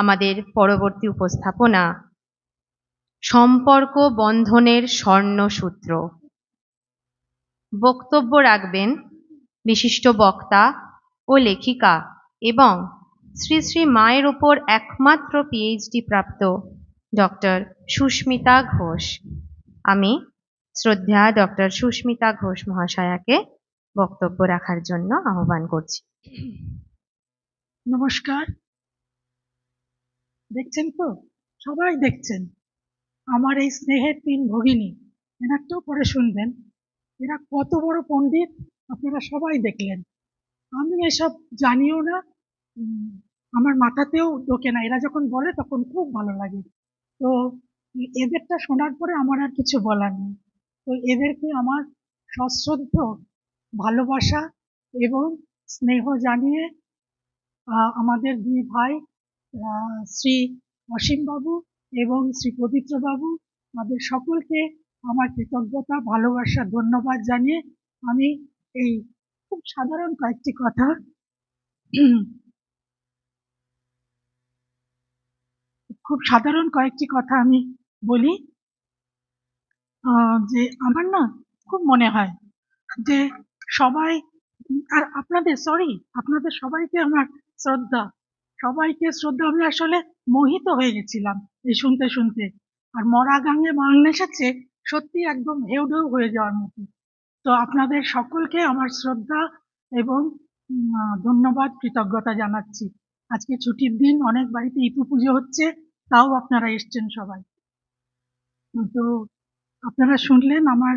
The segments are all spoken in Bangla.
আমাদের পরবর্তী উপস্থাপনা সম্পর্ক বন্ধনের স্বর্ণসূত্র বক্তব্য রাখবেন বিশিষ্ট বক্তা ও লেখিকা এবং শ্রী শ্রী মায়ের ওপর একমাত্র পিএইচডি প্রাপ্ত ডক্টর সুস্মিতা ঘোষ আমি শ্রদ্ধা ডক্টর সুস্মিতা ঘোষ মহাশয়াকে বক্তব্য রাখার জন্য আহ্বান করছি নমস্কার দেখছেন তো সবাই দেখছেন আমার এই স্নেহের তিন ভগিনী এনারটাও পরে শুনবেন এরা কত বড় পণ্ডিত আপনারা সবাই দেখলেন আমি এসব জানিও না আমার মাথাতেও ঢোকে না এরা যখন বলে তখন খুব ভালো লাগে তো এদেরটা শোনার পরে আমার আর কিছু বলার নেই তো এদেরকে আমার সশ্রদ্ধ ভালোবাসা এবং স্নেহ জানিয়ে আমাদের দুই ভাই শ্রী অসীমবাবু এবং শ্রী পবিত্রবাবু তাদের সকলকে আমার কৃতজ্ঞতা ভালোবাসা ধন্যবাদ জানিয়ে আমি এই খুব সাধারণ কয়েকটি কথা খুব সাধারণ কয়েকটি কথা আমি বলি যে আমার না খুব মনে হয় যে সবাই আর আপনাদের সরি আপনাদের সবাইকে আমার শ্রদ্ধা সবাইকে শ্রদ্ধা আমি আসলে মোহিত হয়ে গেছিলাম এই শুনতে শুনতে আর মরা গাঙে মাং এসেছে সত্যি একদম হেউডেউ হয়ে যাওয়ার মতো তো আপনাদের সকলকে আমার শ্রদ্ধা এবং ধন্যবাদ কৃতজ্ঞতা জানাচ্ছি আজকে ছুটির দিন অনেক বাড়িতে ইতু পুজো হচ্ছে তাও আপনারা এসছেন সবাই তো আপনারা শুনলেন আমার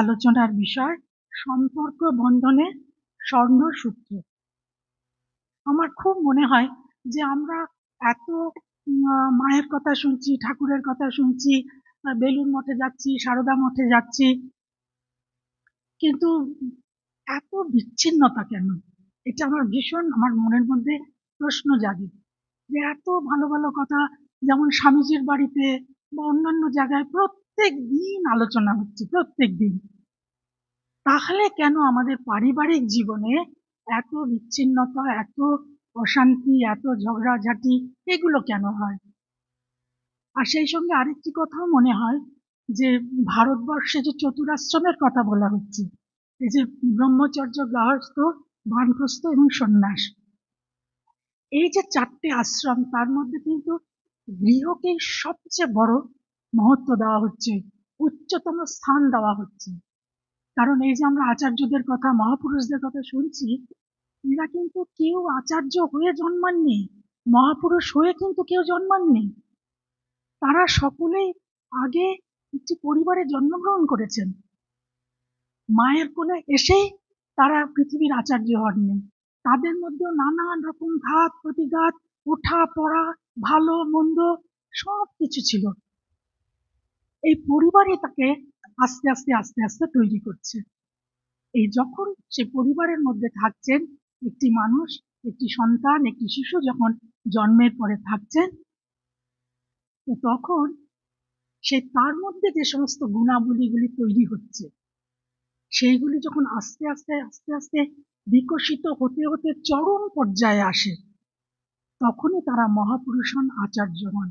আলোচনার বিষয় সম্পর্ক বন্ধনে স্বর্ণ সূত্র আমার খুব মনে হয় যে আমরা এত মায়ের কথা শুনছি ঠাকুরের কথা শুনছি বেলুর মঠে যাচ্ছি সারদা মঠে যাচ্ছি কিন্তু এত বিচ্ছিন্নতা কেন এটা আমার ভীষণ আমার মনের মধ্যে প্রশ্ন জাগে যে এত ভালো ভালো কথা যেমন স্বামীজির বাড়িতে বা অন্যান্য জায়গায় প্রত্যেক দিন আলোচনা হচ্ছে প্রত্যেক দিন তাহলে কেন আমাদের পারিবারিক জীবনে এত বিচ্ছিন্নতা এত অশান্তি এত ঝগড়াঝাটি এগুলো কেন হয় আর সেই সঙ্গে আরেকটি কথাও মনে হয় যে ভারতবর্ষে যে চতুরাশ্রমের কথা বলা হচ্ছে এই যে ব্রহ্মচর্য গার্হস্থ বানপ্রস্থ এবং সন্ন্যাস এই যে চারটে আশ্রম তার মধ্যে কিন্তু গৃহকে সবচেয়ে বড় মহত্ব দেওয়া হচ্ছে উচ্চতম স্থান দেওয়া হচ্ছে কারণ এই যে আমরা আচার্যদের কথা মহাপুরুষদের কথা শুনছি এরা কিন্তু কেউ আচার্য হয়ে জন্মাননি মহাপুরুষ হয়ে কিন্তু কেউ জন্মাননি তারা সকলেই আগে একটি পরিবারে জন্মগ্রহণ করেছেন মায়ের কোলে এসেই তারা পৃথিবীর আচার্য হননি তাদের মধ্যেও নানান রকম ঘাত প্রতিঘাত ওঠা পড়া ভালো মন্দ সব কিছু ছিল এই পরিবারে তাকে আস্তে আস্তে আস্তে আস্তে তৈরি করছে এই যখন সে পরিবারের মধ্যে থাকছেন একটি মানুষ একটি সন্তান একটি শিশু যখন জন্মের পরে থাকছেন তো তখন সে তার মধ্যে যে সমস্ত গুণাবলীগুলি তৈরি হচ্ছে সেইগুলি যখন আস্তে আস্তে আস্তে আস্তে বিকশিত হতে হতে চরম পর্যায়ে আসে তখনই তারা মহাপুরুষণ আচার্য হন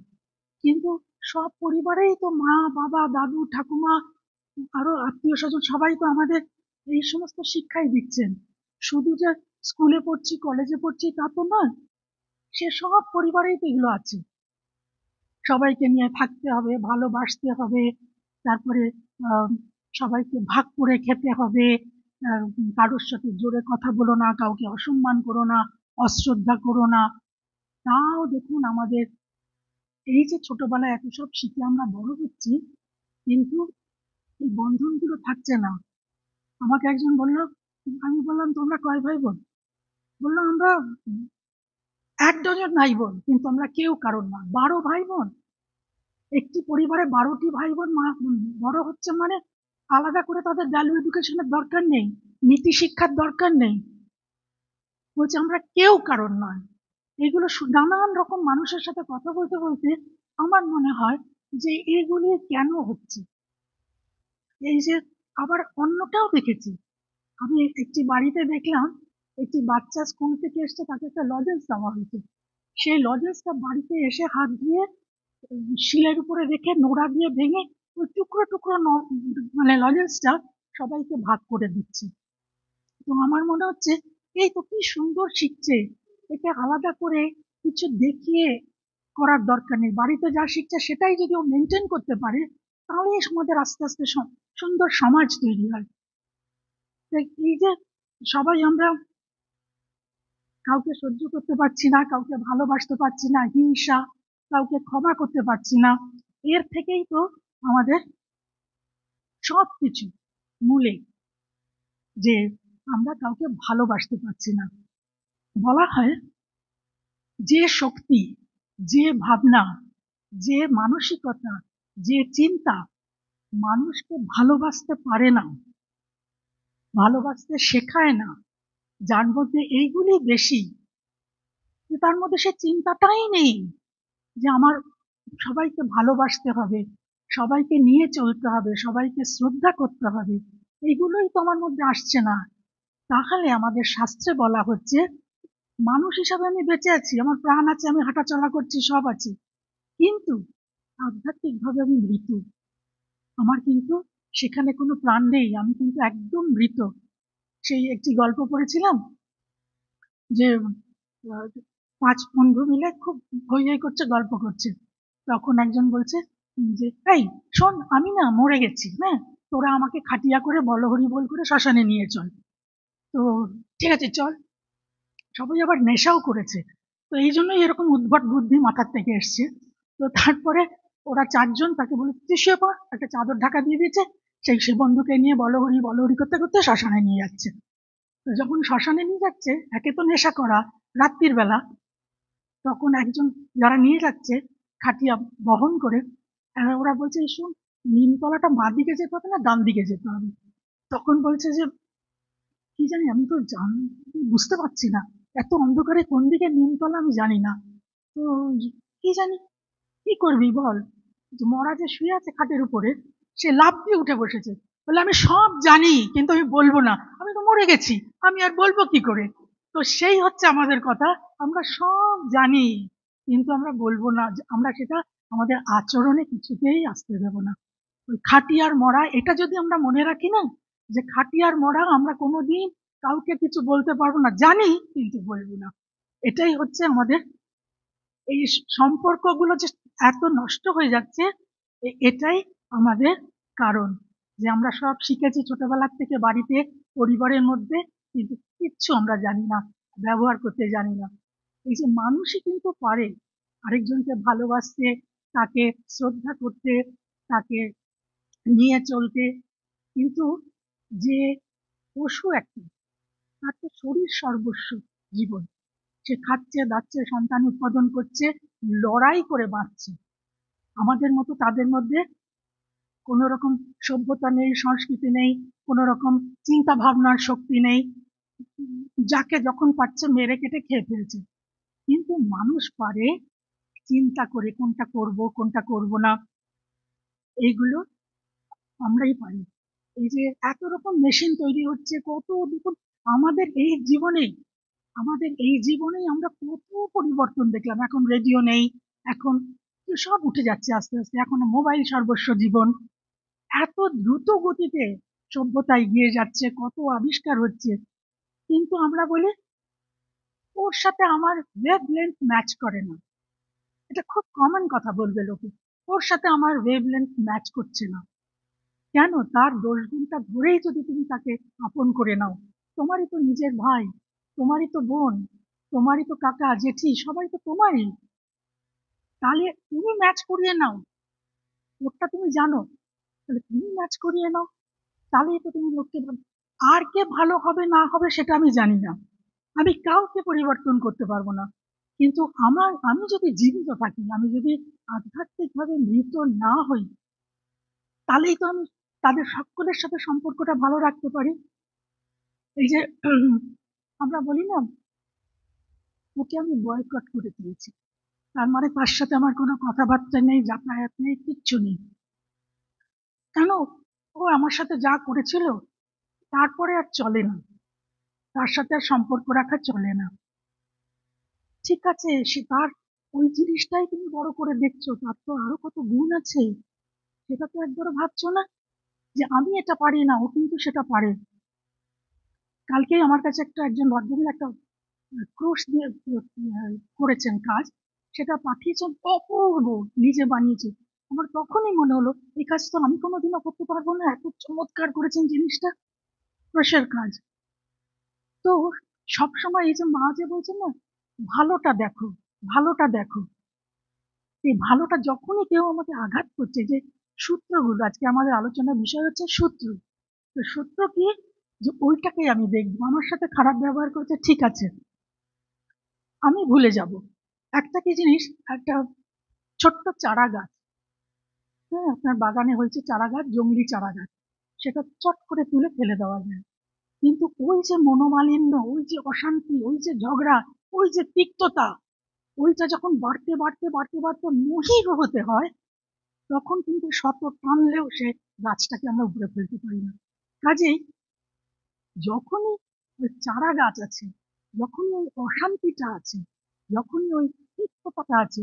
কিন্তু সব পরিবারেই তো মা বাবা দাদু ঠাকুমা আরো আত্মীয় স্বজন সবাই তো আমাদের এই সমস্ত শিক্ষাই দিচ্ছেন শুধু যে স্কুলে পড়ছি কলেজে পড়ছি তা তো নয় সে সব পরিবারেই তো এগুলো আছে সবাইকে নিয়ে থাকতে হবে ভালোবাসতে হবে তারপরে সবাইকে ভাগ করে খেতে হবে কারোর সাথে জোরে কথা বলো না কাউকে অসম্মান করো না অশ্রদ্ধা করো না তাও দেখুন আমাদের এই যে ছোটবেলায় এত সব শিখে আমরা বড় হচ্ছি কিন্তু এই বন্ধন গুলো থাকছে না আমাকে একজন বলল আমি বললাম তোমরা কয় ভাই বোন বললো আমরা এক ডজন ভাই বোন কিন্তু আমরা কেউ কারণ না বারো ভাই বোন একটি পরিবারে বারোটি ভাই বোন বড় হচ্ছে মানে আলাদা করে তাদের ভ্যালু এডুকেশনের দরকার নেই নীতি শিক্ষার দরকার নেই বলছে আমরা কেউ কারণ নয় এগুলো নানান রকম মানুষের সাথে কথা বলতে বলতে আমার মনে হয় যে এগুলি কেন হচ্ছে এই যে আবার অন্যটাও দেখেছি আমি একটি বাড়িতে দেখলাম একটি বাচ্চা স্কুল থেকে এসছে তাকে একটা লজেন্স দেওয়া হয়েছে সেই লজেন্সটা বাড়িতে এসে হাত দিয়ে শিলের উপরে রেখে নোড়া দিয়ে ভেঙে ওই টুকরো টুকরো মানে লজেন্সটা সবাইকে ভাগ করে দিচ্ছে তো আমার মনে হচ্ছে এই তো কি সুন্দর শিখছে একে আলাদা করে কিছু দেখিয়ে করার দরকার নেই বাড়িতে যা শিখছে সেটাই যদি ও মেনটেন করতে পারে তাহলে সমাজের আস্তে আস্তে সুন্দর সমাজ তৈরি হয় এই যে সবাই আমরা কাউকে সহ্য করতে পারছি না কাউকে ভালোবাসতে পারছি না হিংসা কাউকে ক্ষমা করতে পারছি না এর থেকেই তো আমাদের সব কিছু মূলে যে আমরা কাউকে ভালোবাসতে পারছি না বলা হয় যে শক্তি যে ভাবনা যে মানসিকতা যে চিন্তা মানুষকে ভালোবাসতে পারে না ভালোবাসতে শেখায় না যার মধ্যে এইগুলি বেশি তার মধ্যে সে চিন্তাটাই নেই যে আমার সবাইকে ভালোবাসতে হবে সবাইকে নিয়ে চলতে হবে সবাইকে শ্রদ্ধা করতে হবে এইগুলোই তো আমার মধ্যে আসছে না তাহলে আমাদের শাস্ত্রে বলা হচ্ছে মানুষ হিসাবে আমি বেঁচে আছি আমার প্রাণ আছে আমি হাঁটা চলা করছি সব আছে কিন্তু আধ্যাত্মিকভাবে আমি মৃত্যু আমার কিন্তু সেখানে কোনো প্রাণ নেই আমি কিন্তু একদম মৃত সেই একটি গল্প পড়েছিলাম যে পাঁচ বন্ধু মিলে খুব হই হই করছে গল্প করছে তখন একজন বলছে যে এই শোন আমি না মরে গেছি হ্যাঁ তোরা আমাকে খাটিয়া করে বলহরি বল করে শ্মশানে নিয়ে চল তো ঠিক আছে চল সবাই আবার নেশাও করেছে তো এই জন্যই এরকম উদ্ভট বুদ্ধি মাথার থেকে এসছে তো তারপরে ওরা চারজন তাকে বলে শুয়ে পড় একটা চাদর ঢাকা দিয়ে দিয়েছে সেই সে বন্ধুকে নিয়ে হরি বলো হরি করতে করতে শ্মশানে নিয়ে যাচ্ছে তো যখন শ্মশানে নিয়ে যাচ্ছে একে তো নেশা করা রাত্রির বেলা তখন একজন যারা নিয়ে যাচ্ছে খাটিয়া বহন করে ওরা বলছে শুন নিমতলাটা মা দিকে যেতে হবে না ডান দিকে যেতে হবে তখন বলছে যে কি জানি আমি তো জান বুঝতে পারছি না এত অন্ধকারে কোন দিকে নিমতলা আমি জানি না তো কি জানি কি করবি বল মরা যে শুয়ে আছে খাটের উপরে সে লাভ দিয়ে উঠে বসেছে বলে আমি সব জানি কিন্তু আমি বলবো না আমি তো মরে গেছি আমি আর বলবো কি করে তো সেই হচ্ছে আমাদের কথা আমরা সব জানি কিন্তু আমরা বলবো না আমরা সেটা আমাদের আচরণে কিছুতেই আসতে দেব না ওই খাটি আর মরা এটা যদি আমরা মনে রাখি না যে খাটি আর মরা আমরা কোনো দিন কাউকে কিছু বলতে পারবো না জানি কিন্তু বলবো না এটাই হচ্ছে আমাদের এই সম্পর্কগুলো যে এত নষ্ট হয়ে যাচ্ছে এটাই আমাদের কারণ যে আমরা সব শিখেছি ছোটবেলার থেকে বাড়িতে পরিবারের মধ্যে কিন্তু কিচ্ছু আমরা জানি না ব্যবহার করতে জানি না এই যে মানুষই কিন্তু পারে আরেকজনকে ভালোবাসতে তাকে শ্রদ্ধা করতে তাকে নিয়ে চলতে কিন্তু যে পশু একটা তার তো শরীর সর্বস্ব জীবন সে খাচ্ছে দাচ্ছে সন্তান উৎপাদন করছে লড়াই করে বাঁচছে আমাদের মতো তাদের মধ্যে কোন রকম সভ্যতা নেই সংস্কৃতি নেই কোনো রকম চিন্তা ভাবনার শক্তি নেই যাকে যখন পাচ্ছে মেরে কেটে খেয়ে ফেলছে কিন্তু মানুষ পারে চিন্তা করে কোনটা করব কোনটা করব না এইগুলো আমরাই পারি এই যে এত রকম মেশিন তৈরি হচ্ছে কত দেখুন আমাদের এই জীবনে আমাদের এই জীবনেই আমরা কত পরিবর্তন দেখলাম এখন রেডিও নেই এখন সব উঠে যাচ্ছে আস্তে আস্তে এখন মোবাইল সর্বস্ব জীবন এত দ্রুত গতিতে সভ্যতা এগিয়ে যাচ্ছে কত আবিষ্কার হচ্ছে কিন্তু আমরা বলি ওর সাথে আমার ওয়েভ লেন্থ ম্যাচ করে না এটা খুব কমন কথা বলবে লোকে ওর সাথে আমার ওয়েভ লেন্থ ম্যাচ করছে না কেন তার গুণটা ধরেই যদি তুমি তাকে আপন করে নাও তোমারই তো নিজের ভাই তোমারই তো বোন তোমারই তো কাকা জেঠি সবাই তো তোমারই তাহলে তুমি ম্যাচ করিয়ে নাও ওরটা তুমি জানো তাহলে তুমি ম্যাচ করিয়ে নাও তাহলেই তো তুমি লোককে আর কে ভালো হবে না হবে সেটা আমি জানি না আমি কাউকে পরিবর্তন করতে পারবো না কিন্তু আমার আমি যদি জীবিত থাকি আমি যদি আধ্যাত্মিকভাবে মৃত না হই তাহলেই তো আমি তাদের সকলের সাথে সম্পর্কটা ভালো রাখতে পারি এই যে আমরা বলি না ওকে আমি বয়কট করে দিয়েছি তার মানে তার সাথে আমার কোনো কথাবার্তা নেই যাতায়াত নেই কিচ্ছু নেই কেন ও আমার সাথে যা করেছিল তারপরে আর চলে না তার সাথে আর সম্পর্ক রাখা চলে না ঠিক আছে সে তার ওই জিনিসটাই তুমি বড় করে দেখছো তার তো আরো কত গুণ আছে সেটা তো একবারও ভাবছো না যে আমি এটা পারি না ও কিন্তু সেটা পারে কালকেই আমার কাছে একটা একজন ভদ্রমহিলা একটা ক্রোশ দিয়ে করেছেন কাজ সেটা পাঠিয়েছেন অপূর্ব নিজে বানিয়েছে আমার তখনই মনে হলো এই কাজ তো আমি কোনোদিনও করতে পারবো না এত চমৎকার করেছেন জিনিসটা ক্রোশের কাজ তো সবসময় এই যে মা যে বলছেন না ভালোটা দেখো ভালোটা দেখো এই ভালোটা যখনই কেউ আমাকে আঘাত করছে যে সূত্রগুলো আজকে আমাদের আলোচনার বিষয় হচ্ছে সূত্র তো সূত্র কি যে ওইটাকেই আমি দেখবো আমার সাথে খারাপ ব্যবহার করেছে ঠিক আছে আমি ভুলে যাব একটা কি জিনিস একটা ছোট্ট চারা গাছ হ্যাঁ আপনার বাগানে হয়েছে চারা গাছ জঙ্গলি চারা গাছ সেটা চট করে তুলে ফেলে দেওয়া যায় কিন্তু ওই যে মনোমালিন্য ওই যে অশান্তি ওই যে ঝগড়া ওই যে তিক্ততা ওইটা যখন বাড়তে বাড়তে বাড়তে বাড়তে মহির হতে হয় তখন কিন্তু শত টানলেও সে গাছটাকে আমরা উপরে ফেলতে পারি না কাজেই যখনই ওই চারা গাছ আছে যখনই ওই অশান্তিটা আছে যখনই ওই তিক্ততাটা আছে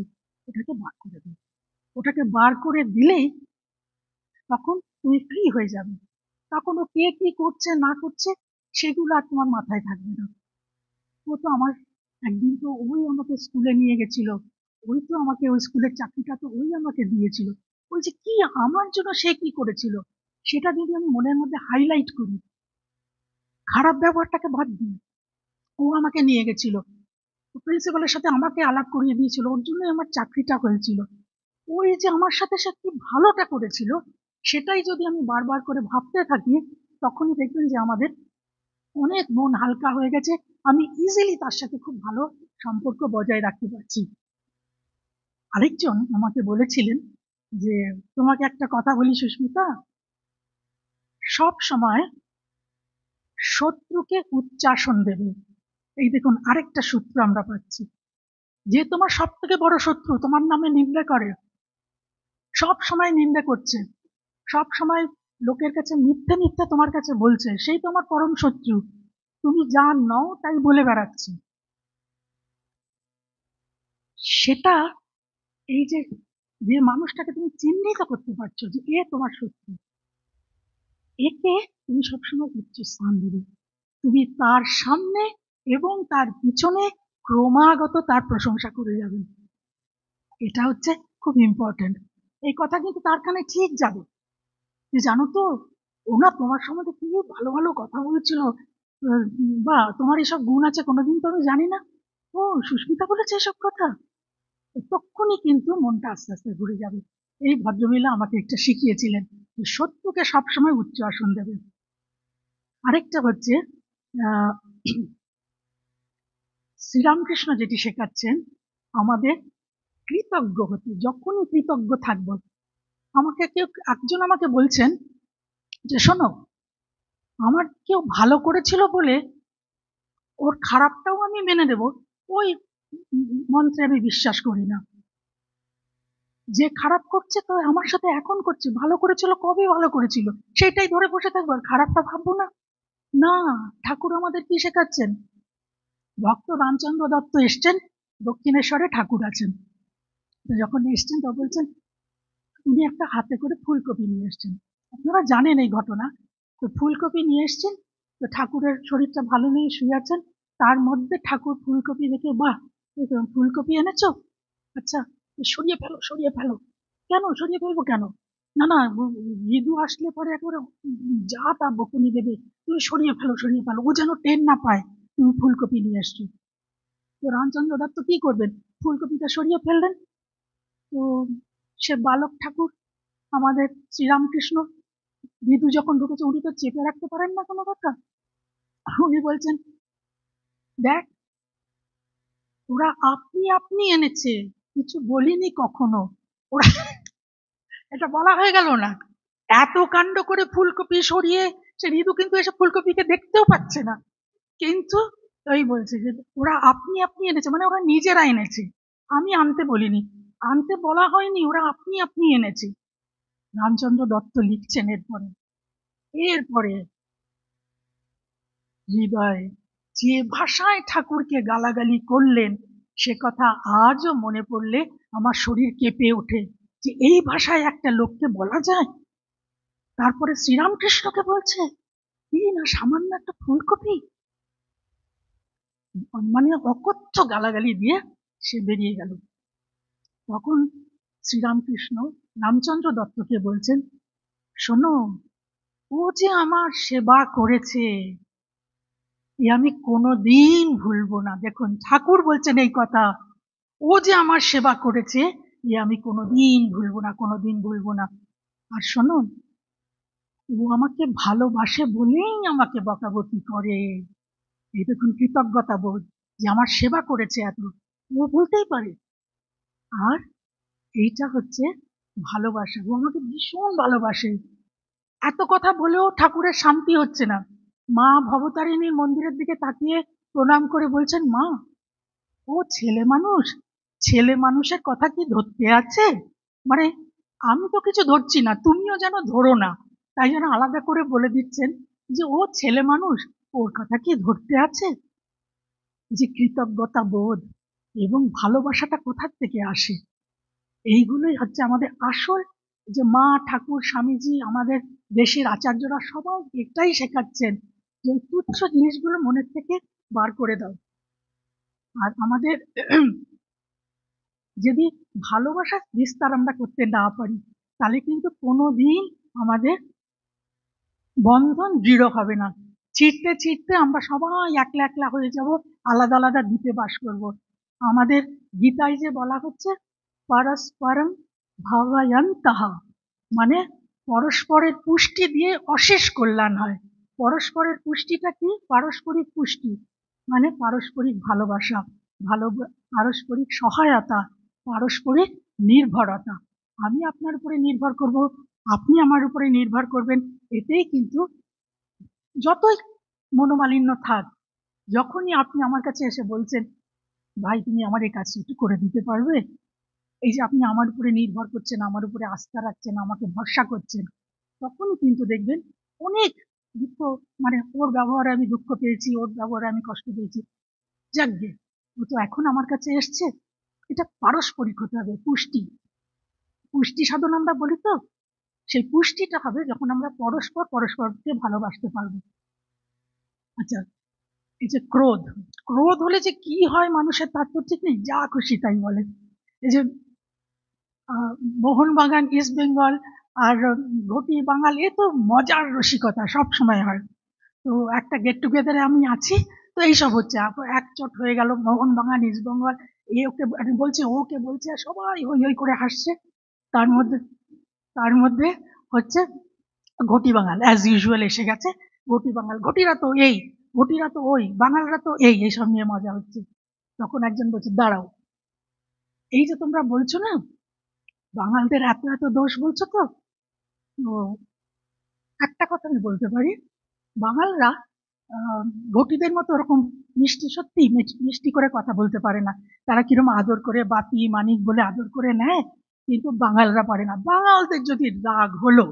ওটাকে বার করে দিই ওটাকে বার করে দিলেই তখন তুমি ফ্রি হয়ে যাবে তখন ও কে কি করছে না করছে সেগুলো আর তোমার মাথায় থাকবে না ও তো আমার একদিন তো ওই আমাকে স্কুলে নিয়ে গেছিল ওই তো আমাকে ওই স্কুলের চাকরিটা তো ওই আমাকে দিয়েছিল বলছে কি আমার জন্য সে কি করেছিল সেটা যদি আমি মনের মধ্যে হাইলাইট করি খারাপ ব্যবহারটাকে বাদ দিয়ে ও আমাকে নিয়ে গেছিল প্রিন্সিপালের সাথে আমাকে আলাপ করিয়ে দিয়েছিল ওর জন্যই আমার চাকরিটা হয়েছিল ওই যে আমার সাথে সে কি ভালোটা করেছিল সেটাই যদি আমি বারবার করে ভাবতে থাকি তখনই দেখবেন যে আমাদের অনেক মন হালকা হয়ে গেছে আমি ইজিলি তার সাথে খুব ভালো সম্পর্ক বজায় রাখতে পারছি আরেকজন আমাকে বলেছিলেন যে তোমাকে একটা কথা বলি সুস্মিতা সব সময় শত্রুকে উচ্চাসন দেবে এই দেখুন আরেকটা সূত্র আমরা পাচ্ছি যে তোমার সব থেকে বড় শত্রু তোমার নামে নিন্দা করে সব সময় নিন্দা করছে সব সময় লোকের কাছে মিথ্যে মিথ্যে তোমার কাছে বলছে সেই তোমার পরম শত্রু তুমি যা নও তাই বলে বেড়াচ্ছে সেটা এই যে যে মানুষটাকে তুমি চিহ্নিত করতে পারছো যে এ তোমার শত্রু একে তুমি সবসময় উচ্চ স্থান দেবে তুমি তার সামনে এবং তার পিছনে ক্রমাগত তার প্রশংসা করে যাবে এটা হচ্ছে খুব ইম্পর্টেন্ট এই কথা কিন্তু তার কানে ঠিক যাবে যে জানো তো ওনা তোমার সম্বন্ধে কি ভালো ভালো কথা বলেছিল বা তোমার এসব গুণ আছে কোনোদিন তো আমি জানি না ও সুস্মিতা বলেছে এসব কথা তখনই কিন্তু মনটা আস্তে আস্তে ঘুরে যাবে এই ভদ্রমহিলা আমাকে একটা শিখিয়েছিলেন যে সত্যকে সবসময় উচ্চ আসন দেবে আরেকটা হচ্ছে শ্রীরামকৃষ্ণ যেটি শেখাচ্ছেন আমাদের কৃতজ্ঞ হতে যখনই কৃতজ্ঞ থাকব আমাকে কেউ একজন আমাকে বলছেন যে শোনো আমার কেউ ভালো করেছিল বলে ওর খারাপটাও আমি মেনে দেব ওই মন্ত্রে আমি বিশ্বাস করি না যে খারাপ করছে তো আমার সাথে এখন করছে ভালো করেছিল কবে ভালো করেছিল সেটাই ধরে বসে থাকবো আর খারাপটা ভাববো না না ঠাকুর আমাদের কি শেখাচ্ছেন ভক্ত রামচন্দ্র দত্ত এসছেন দক্ষিণেশ্বরে ঠাকুর আছেন যখন এসছেন তো বলছেন উনি একটা হাতে করে ফুলকপি নিয়ে এসছেন আপনারা জানেন এই ঘটনা তো ফুলকপি নিয়ে এসছেন তো ঠাকুরের শরীরটা ভালো নেই শুয়ে আছেন তার মধ্যে ঠাকুর ফুলকপি দেখে বাহ ফুলকপি এনেছো আচ্ছা সরিয়ে ফেলো সরিয়ে ফেলো কেন সরিয়ে ফেলবো কেন না না মৃদু আসলে পরে একবারে যা তা বকুনি দেবে তুমি সরিয়ে ফেলো সরিয়ে ফেলো ও যেন টেন না পায় তুমি ফুলকপি নিয়ে আসছো তো রামচন্দ্র দত্ত কি করবেন ফুলকপিটা সরিয়ে ফেললেন তো সে বালক ঠাকুর আমাদের শ্রীরামকৃষ্ণ বিদু যখন ঢুকেছে উনি তো চেপে রাখতে পারেন না কোনো কথা উনি বলছেন দেখ ওরা আপনি আপনি এনেছে কিছু বলিনি কখনো ওরা এটা বলা হয়ে গেল না এত কাণ্ড করে ফুলকপি সরিয়ে সে ঋতু কিন্তু এসব ফুলকপিকে দেখতেও পাচ্ছে না কিন্তু ওই বলছে যে ওরা আপনি আপনি এনেছে মানে ওরা নিজেরা এনেছে আমি আনতে বলিনি আনতে বলা হয়নি ওরা আপনি আপনি এনেছে রামচন্দ্র দত্ত লিখছেন এরপরে এরপরে হৃদয়ে যে ভাষায় ঠাকুরকে গালাগালি করলেন সে কথা আজও মনে পড়লে আমার শরীর কেঁপে ওঠে যে এই ভাষায় একটা লোককে বলা যায় তারপরে শ্রীরামকৃষ্ণকে বলছে এই না সামান্য একটা ফুলকপি মানে অকথ্য গালাগালি দিয়ে সে বেরিয়ে গেল তখন শ্রীরামকৃষ্ণ রামচন্দ্র দত্তকে বলছেন শোনো ও যে আমার সেবা করেছে এ আমি কোনো দিন ভুলবো না দেখুন ঠাকুর বলছেন এই কথা ও যে আমার সেবা করেছে এ আমি কোনো দিন ভুলবো না কোনো দিন ভুলবো না আর শুনুন ও আমাকে ভালোবাসে বলেই আমাকে বকাবকি করে এই দেখুন কৃতজ্ঞতা বোধ যে আমার সেবা করেছে এত ও বলতেই পারে আর এইটা হচ্ছে ভালোবাসা ও আমাকে ভীষণ ভালোবাসে এত কথা বলেও ঠাকুরের শান্তি হচ্ছে না মা ভবতারিণীর মন্দিরের দিকে তাকিয়ে প্রণাম করে বলছেন মা ও ছেলে মানুষ ছেলে মানুষের কথা কি ধরতে আছে মানে আমি তো কিছু ধরছি না তুমিও যেন ধরো না তাই যেন আলাদা করে বলে দিচ্ছেন যে ও ছেলে মানুষ ওর কথা কি ধরতে আছে যে কৃতজ্ঞতা বোধ এবং ভালোবাসাটা কোথার থেকে আসে এইগুলোই হচ্ছে আমাদের আসল যে মা ঠাকুর স্বামীজি আমাদের দেশের আচার্যরা সবাই এটাই শেখাচ্ছেন এই তুচ্ছ জিনিসগুলো মনের থেকে বার করে দাও আর আমাদের যদি ভালোবাসার বিস্তার আমরা করতে না পারি তাহলে কিন্তু কোনোদিন আমাদের বন্ধন দৃঢ় হবে না ছিটতে ছিটতে আমরা সবাই একলা একলা হয়ে যাব আলাদা আলাদা দ্বীপে বাস করব আমাদের গীতায় যে বলা হচ্ছে পারস্পরম ভাবায়ন তাহা মানে পরস্পরের পুষ্টি দিয়ে অশেষ কল্যাণ হয় পরস্পরের পুষ্টিটা কি পারস্পরিক পুষ্টি মানে পারস্পরিক ভালোবাসা ভালো পারস্পরিক সহায়তা পারস্পরিক নির্ভরতা আমি আপনার উপরে নির্ভর করব আপনি আমার উপরে নির্ভর করবেন এতেই কিন্তু যতই মনোমালিন্য থাক যখনই আপনি আমার কাছে এসে বলছেন ভাই তুমি আমার এই কাজটা একটু করে দিতে পারবে এই যে আপনি আমার উপরে নির্ভর করছেন আমার উপরে আস্থা রাখছেন আমাকে ভরসা করছেন তখনই কিন্তু দেখবেন অনেক দুঃখ মানে ওর ব্যবহারে আমি দুঃখ পেয়েছি ওর ব্যবহারে আমি কষ্ট পেয়েছি যাক গে ও তো এখন আমার কাছে এসছে এটা পারস্পরিক হতে হবে পুষ্টি পুষ্টি সাধন আমরা বলি তো সেই পুষ্টিটা হবে যখন আমরা পরস্পর পরস্পরকে ভালোবাসতে পারবো আচ্ছা এই যে ক্রোধ ক্রোধ হলে যে কি হয় মানুষের তাৎপর্য ঠিক নেই যা খুশি তাই বলে এই যে মোহনবাগান ইস্ট বেঙ্গল আর ঘটি বাঙালি তো মজার রসিকতা সব সময় হয় তো একটা গেট টুগেদারে আমি আছি তো এইসব হচ্ছে এক চট হয়ে গেল মোহন ইস্ট বেঙ্গল এ ওকে বলছে ওকে বলছে সবাই হই হই করে হাসছে তার মধ্যে তার মধ্যে হচ্ছে ঘটি বাঙাল অ্যাজ ইউজুয়াল এসে গেছে ঘটি বাঙাল ঘটিরা তো এই ঘটিরা তো ওই বাঙালরা তো এই এইসব নিয়ে মজা হচ্ছে তখন একজন বলছে দাঁড়াও এই যে তোমরা বলছো না বাঙালদের এত এত দোষ বলছো তো একটা কথা আমি বলতে পারি বাঙালরা ঘটিদের মতো ওরকম মিষ্টি সত্যি মিষ্টি করে কথা বলতে পারে না তারা কিরম আদর করে বাতি মানিক বলে আদর করে নেয় কিন্তু বাঙালরা পারে না বাঙালদের যদি রাগ হলো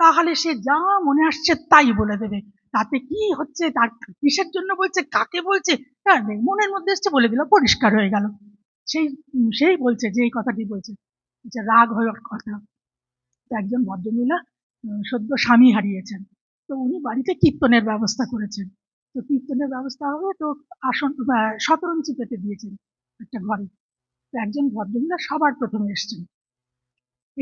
তাহলে সে যা মনে আসছে তাই বলে দেবে তাতে কি হচ্ছে তার কিসের জন্য বলছে কাকে বলছে তার মনের মধ্যে এসছে বলে দিল পরিষ্কার হয়ে গেল সেই সেই বলছে যে এই কথাটি বলছে রাগ হওয়ার কথা একজন ভদ্রমহিলা সদ্য স্বামী হারিয়েছেন তো উনি বাড়িতে কীর্তনের ব্যবস্থা করেছেন তো কীর্তনের ব্যবস্থা হবে তো আসন শতরঞ্চি পেতে দিয়েছেন একটা ঘরে তো একজন ভদ্রমহিলা সবার প্রথমে এসছেন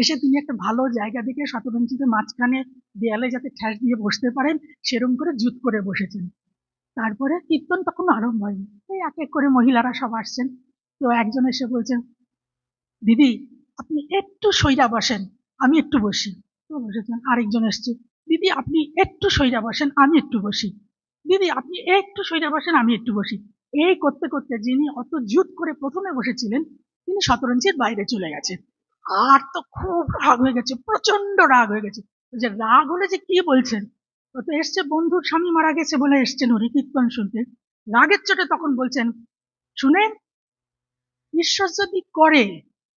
এসে তিনি একটা ভালো জায়গা দেখে শতরঞ্চিতে মাঝখানে দেয়ালে যাতে ঠ্যাস দিয়ে বসতে পারেন সেরম করে জুত করে বসেছেন তারপরে কীর্তন তখন আরম্ভ হয়নি এই এক এক করে মহিলারা সব আসছেন তো একজন এসে বলছেন দিদি আপনি একটু সইরা বসেন আমি একটু বসি বসেছেন আরেকজন এসছে দিদি আপনি একটু সৈরা বসেন আমি একটু বসি দিদি আপনি একটু সৈরা বসেন আমি একটু বসি এই করতে করতে যিনি অত জুত করে প্রথমে বসেছিলেন তিনি শতরঞ্জির বাইরে চলে গেছে আর তো খুব রাগ হয়ে গেছে প্রচন্ড রাগ হয়ে গেছে যে রাগ হলে যে কি বলছেন তো এসছে বন্ধুর স্বামী মারা গেছে বলে এসছেন হরি কীর্তন শুনতে রাগের চোটে তখন বলছেন শুনেন ঈশ্বর যদি করে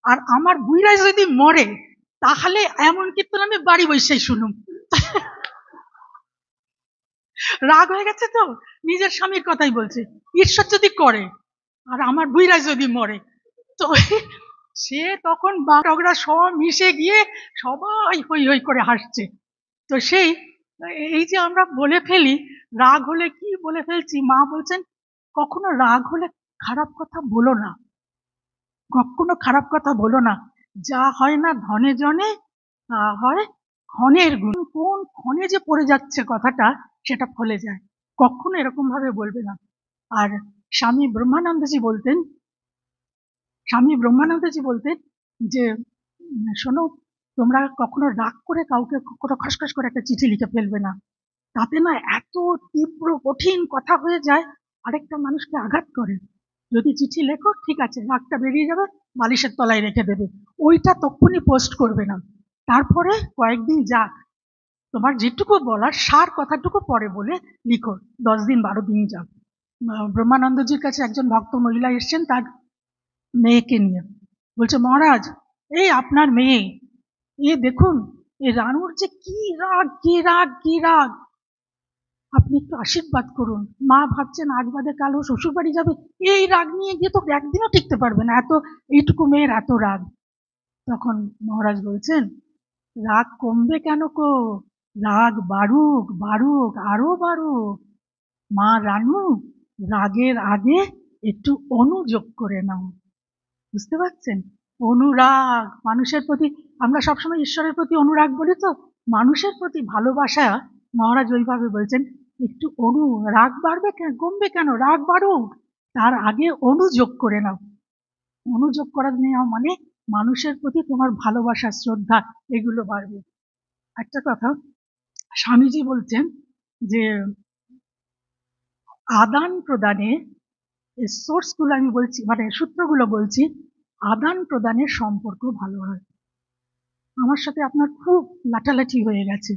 আর আমার বুইরা যদি মরে তাহলে এমন কীর্তন আমি বাড়ি বসেই শুনুম রাগ হয়ে গেছে তো নিজের স্বামীর কথাই বলছে ঈশ্বর যদি করে আর আমার বুইরা যদি মরে তো সে তখন বাটকরা সব মিশে গিয়ে সবাই হই হই করে হাসছে তো সেই এই যে আমরা বলে ফেলি রাগ হলে কি বলে ফেলছি মা বলছেন কখনো রাগ হলে খারাপ কথা বলো না কখনো খারাপ কথা বলো না যা হয় না ধনে জনে তা হয় ক্ষণের গুণ কোন ক্ষণে যে পড়ে যাচ্ছে কথাটা সেটা ফলে যায় কখনো এরকম ভাবে বলবে না আর স্বামী ব্রহ্মানন্দজি বলতেন স্বামী ব্রহ্মানন্দজি বলতেন যে শোনো তোমরা কখনো রাগ করে কাউকে কখনো খসখস করে একটা চিঠি লিখে ফেলবে না তাতে না এত তীব্র কঠিন কথা হয়ে যায় আরেকটা মানুষকে আঘাত করে যদি চিঠি লেখো ঠিক আছে রাগটা বেরিয়ে যাবে মালিশের তলায় রেখে দেবে ওইটা তক্ষুনি পোস্ট করবে না তারপরে কয়েকদিন যাক তোমার যেটুকু বলার সার কথাটুকু পরে বলে লিখো দশ দিন বারো দিন যাক ব্রহ্মানন্দজির কাছে একজন ভক্ত মহিলা এসছেন তার মেয়েকে নিয়ে বলছে মহারাজ এই আপনার মেয়ে এ দেখুন এ রানুর যে কি রাগ কি রাগ কি রাগ আপনি একটু আশীর্বাদ করুন মা ভাবছেন আজ বাদে কাল ও শ্বশুর বাড়ি যাবে এই রাগ নিয়ে গিয়ে তো একদিনও টিকতে পারবে না এত এইটুকু মেয়ের এত রাগ তখন মহারাজ বলছেন রাগ কমবে কেন কো রাগ বাড়ুক বাড়ুক আরো বাড়ুক মা রানু রাগের আগে একটু অনুযোগ করে নাও বুঝতে পারছেন অনুরাগ মানুষের প্রতি আমরা সবসময় ঈশ্বরের প্রতি অনুরাগ বলি তো মানুষের প্রতি ভালোবাসা মহারাজ ওইভাবে বলছেন একটু অনু রাগ বাড়বে কেন কমবে কেন রাগ বাড়ুক তার আগে অনুযোগ করে নাও অনুযোগ করার নেওয়া মানে মানুষের প্রতি তোমার ভালোবাসা শ্রদ্ধা এগুলো বাড়বে একটা কথা স্বামীজি বলছেন যে আদান প্রদানে সোর্সগুলো আমি বলছি মানে সূত্রগুলো বলছি আদান প্রদানের সম্পর্ক ভালো হয় আমার সাথে আপনার খুব লাটালাটি হয়ে গেছে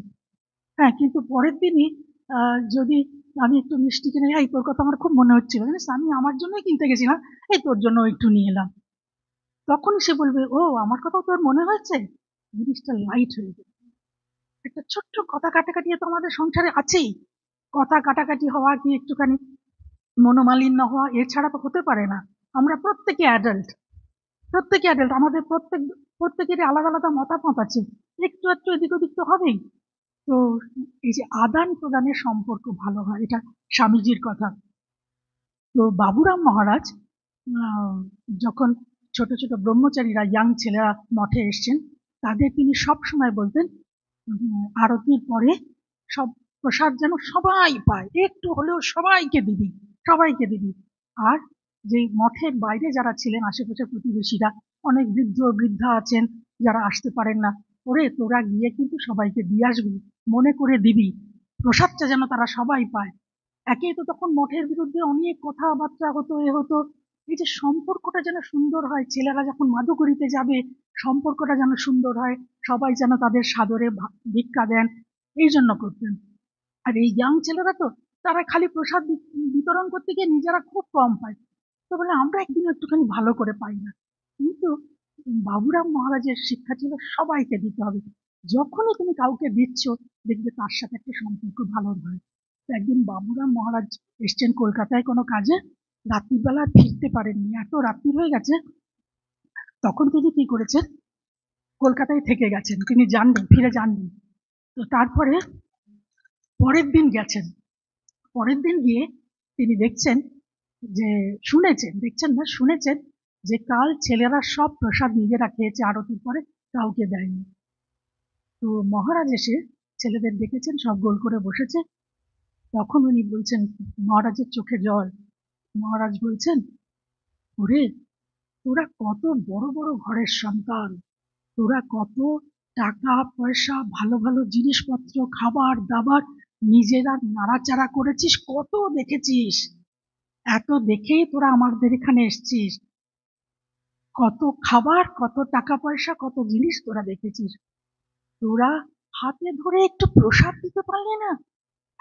হ্যাঁ কিন্তু পরের দিনই যদি আমি একটু মিষ্টি কিনে যাই তোর কথা আমার খুব মনে হচ্ছিল জানিস আমি আমার জন্যই কিনতে গেছিলাম এই তোর জন্য একটু নিয়ে এলাম তখন সে বলবে ও আমার কথাও তোর মনে হয়েছে জিনিসটা লাইট হয়ে যাবে একটা ছোট্ট কথা কাটাকাটি তো আমাদের সংসারে আছেই কথা কাটাকাটি হওয়া কি একটুখানি মনোমালিন্য হওয়া এছাড়া তো হতে পারে না আমরা প্রত্যেকে অ্যাডাল্ট প্রত্যেকে অ্যাডাল্ট আমাদের প্রত্যেক প্রত্যেকেরই আলাদা আলাদা মতামত আছে একটু একটু এদিক ওদিক তো হবেই তো এই যে আদান প্রদানের সম্পর্ক ভালো হয় এটা স্বামীজির কথা তো বাবুরাম মহারাজ যখন ছোট ছোট ব্রহ্মচারীরা ইয়াং ছেলেরা মঠে এসছেন তাদের তিনি সব সময় বলতেন আরতির পরে সব প্রসাদ যেন সবাই পায় একটু হলেও সবাইকে দিবি সবাইকে দিবি আর যে মঠের বাইরে যারা ছিলেন আশেপাশের প্রতিবেশীরা অনেক বৃদ্ধ বৃদ্ধা আছেন যারা আসতে পারেন না ওরে তোরা গিয়ে কিন্তু সবাইকে দিয়ে আসবি মনে করে দিবি প্রসাদটা যেন তারা সবাই পায় একে তো তখন মঠের বিরুদ্ধে অনেক কথাবার্তা হতো এ হতো এই যে সম্পর্কটা যেন সুন্দর হয় ছেলেরা যখন মাদুকরিতে যাবে সম্পর্কটা যেন সুন্দর হয় সবাই যেন তাদের সাদরে ভিক্ষা দেন এই জন্য করতেন আর এই ইয়াং ছেলেরা তো তারা খালি প্রসাদ বিতরণ করতে গিয়ে নিজেরা খুব কম পায় তো বলে আমরা একদিন একটুখানি ভালো করে পাই না কিন্তু বাবুরাম মহারাজের শিক্ষা ছিল সবাইকে দিতে হবে যখনই তুমি কাউকে দিচ্ছ দেখবে তার সাথে একটা সম্পর্ক ভালো হয় তো একদিন বাবুরাম মহারাজ এসছেন কলকাতায় কোনো কাজে রাত্রিবেলা ফিরতে পারেননি এত রাত্রি হয়ে গেছে তখন তিনি কি করেছেন কলকাতায় থেকে গেছেন তিনি জানবেন ফিরে যাননি তো তারপরে পরের দিন গেছেন পরের দিন গিয়ে তিনি দেখছেন যে শুনেছেন দেখছেন না শুনেছেন যে কাল ছেলেরা সব প্রসাদ নিজেরা খেয়েছে আরতির পরে কাউকে দেয়নি তো মহারাজ এসে ছেলেদের দেখেছেন সব গোল করে বসেছে তখন উনি বলছেন মহারাজের চোখে জল মহারাজ বলছেন ওরে তোরা কত বড় বড় ঘরের সন্তান তোরা কত টাকা পয়সা ভালো ভালো জিনিসপত্র খাবার দাবার নিজেরা নাড়াচাড়া করেছিস কত দেখেছিস এত দেখেই তোরা আমাদের এখানে এসছিস কত খাবার কত টাকা পয়সা কত জিনিস তোরা দেখেছিস তোরা হাতে ধরে একটু প্রসাদ দিতে পারলে না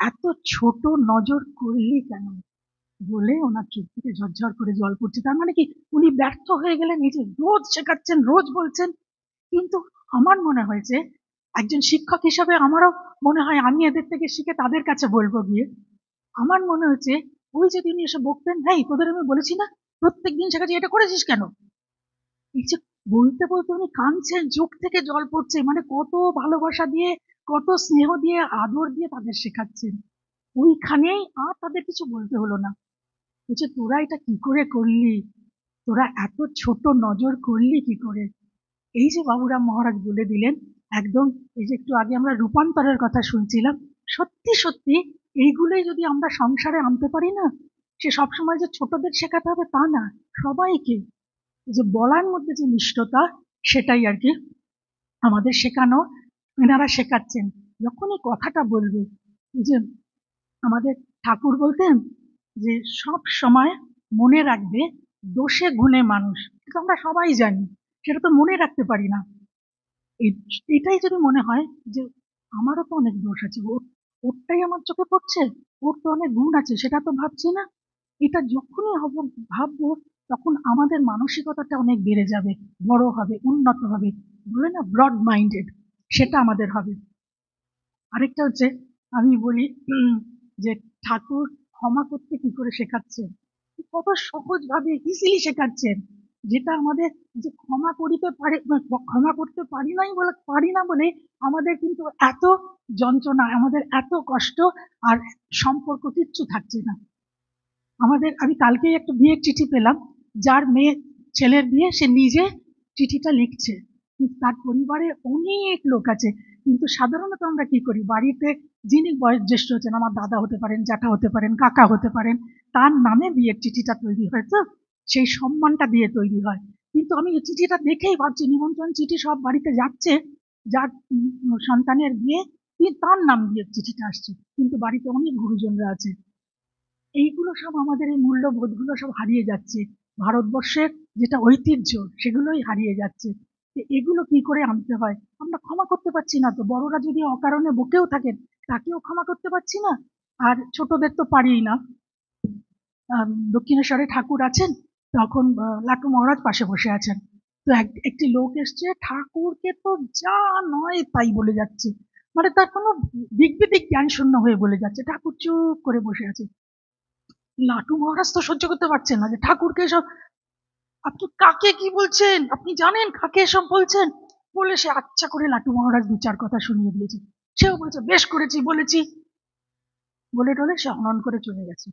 এত ছোট নজর করলি কেন বলে ওনার চোখ থেকে ঝরঝর করে জল পড়ছে তার মানে কি উনি ব্যর্থ হয়ে গেলে নিজে রোজ শেখাচ্ছেন রোজ বলছেন কিন্তু আমার মনে হয়েছে একজন শিক্ষক হিসাবে আমারও মনে হয় আমি এদের থেকে শিখে তাদের কাছে বলবো গিয়ে আমার মনে হয়েছে ওই যে তিনি এসে বকতেন হ্যাঁ তোদের আমি বলেছি না প্রত্যেকদিন শেখাচ্ছি এটা করেছিস কেন এই যে বলতে বলতে উনি কাঁদছেন চোখ থেকে জল পড়ছে মানে কত ভালোবাসা দিয়ে কত স্নেহ দিয়ে আদর দিয়ে তাদের শেখাচ্ছেন ওইখানেই আর তাদের কিছু বলতে হলো না বলছে তোরা এটা কি করে করলি তোরা এত ছোট নজর করলি কি করে এই যে বাবুরাম মহারাজ বলে দিলেন একদম এই যে একটু আগে আমরা রূপান্তরের কথা শুনছিলাম সত্যি সত্যি এইগুলোই যদি আমরা সংসারে আনতে পারি না সে সবসময় যে ছোটদের শেখাতে হবে তা না সবাইকে যে বলার মধ্যে যে মিষ্টতা সেটাই আর কি আমাদের শেখানো এনারা শেখাচ্ছেন যখনই কথাটা বলবে যে আমাদের ঠাকুর বলতেন যে সব সময় মনে রাখবে দোষে গুণে মানুষ এটা আমরা সবাই জানি সেটা তো মনে রাখতে পারি না এটাই যদি মনে হয় যে আমারও তো অনেক দোষ আছে ওর ওরটাই আমার চোখে পড়ছে ওর তো অনেক গুণ আছে সেটা তো ভাবছি না এটা যখনই হব ভাববো তখন আমাদের মানসিকতাটা অনেক বেড়ে যাবে বড় হবে উন্নত হবে বলে না ব্রড মাইন্ডেড সেটা আমাদের হবে আরেকটা হচ্ছে আমি বলি যে ঠাকুর ক্ষমা করতে কি করে শেখাচ্ছেন কত সহজভাবে ইজিলি শেখাচ্ছেন যেটা আমাদের যে ক্ষমা করিতে পারে ক্ষমা করতে পারি নাই বলে পারি না বলে আমাদের কিন্তু এত যন্ত্রণা আমাদের এত কষ্ট আর সম্পর্ক কিচ্ছু থাকছে না আমাদের আমি কালকেই একটা বিয়ের চিঠি পেলাম যার মেয়ে ছেলের বিয়ে সে নিজে চিঠিটা লিখছে তার পরিবারে অনেক লোক আছে কিন্তু সাধারণত আমরা কি করি বাড়িতে যিনি বয়োজ্যেষ্ঠ হচ্ছেন আমার দাদা হতে পারেন জ্যাঠা হতে পারেন কাকা হতে পারেন তার নামে বিয়ের চিঠিটা তৈরি হয় তো সেই সম্মানটা দিয়ে তৈরি হয় কিন্তু আমি চিঠিটা দেখেই ভাবছি নিমন্ত্রণ চিঠি সব বাড়িতে যাচ্ছে যার সন্তানের বিয়ে তার নাম দিয়ে চিঠিটা আসছে কিন্তু বাড়িতে অনেক গুরুজনরা আছে এইগুলো সব আমাদের এই মূল্যবোধগুলো সব হারিয়ে যাচ্ছে ভারতবর্ষের যেটা ঐতিহ্য সেগুলোই হারিয়ে যাচ্ছে এগুলো কি করে আনতে হয় আমরা ক্ষমা করতে পারছি না তো বড়রা যদি অকারণে বকেও থাকেন তাকেও ক্ষমা করতে পারছি না আর ছোটদের তো পারি না দক্ষিণেশ্বরে ঠাকুর আছেন তখন লাটু মহারাজ পাশে বসে আছেন তো একটি লোক এসছে ঠাকুরকে তো যা নয় তাই বলে যাচ্ছে মানে তার কোনো দিক বিদিক জ্ঞান শূন্য হয়ে বলে যাচ্ছে ঠাকুর চুপ করে বসে আছে লাটু মহারাজ তো সহ্য করতে পারছেন না যে ঠাকুরকে এসব আপনি কাকে কি বলছেন আপনি জানেন কাকে এসব বলছেন বলে সে আচ্ছা করে লাটু মহারাজ দু চার কথা শুনিয়ে দিয়েছে সেও বলছে বেশ করেছি বলেছি বলে টলে সে হনন করে চলে গেছে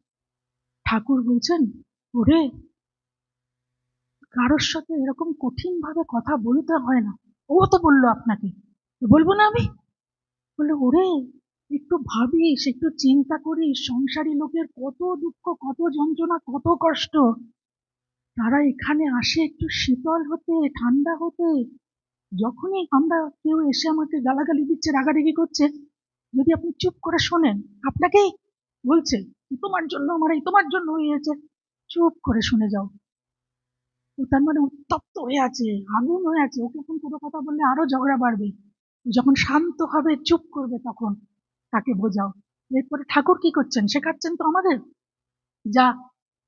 ঠাকুর বলছেন ওরে কারোর সাথে এরকম কঠিন ভাবে কথা বলতে হয় না ও তো বললো আপনাকে বলবো না আমি বললো ওরে একটু ভাবিস একটু চিন্তা করিস সংসারী লোকের কত দুঃখ কত যন্ত্রণা কত কষ্ট তারা এখানে আসে একটু শীতল হতে ঠান্ডা হতে যখনই আমরা কেউ এসে আমাকে গালাগালি দিচ্ছে রাগারাগি করছে যদি আপনি চুপ করে শোনেন আপনাকেই বলছে তোমার জন্য আমার এই তোমার জন্য হয়েছে চুপ করে শুনে যাও ও তার মানে উত্তপ্ত হয়ে আছে আগুন হয়ে আছে ওকে এখন কোনো কথা বললে আরো ঝগড়া বাড়বে যখন শান্ত হবে চুপ করবে তখন তাকে বোঝাও এরপরে ঠাকুর কি করছেন শেখাচ্ছেন তো আমাদের যা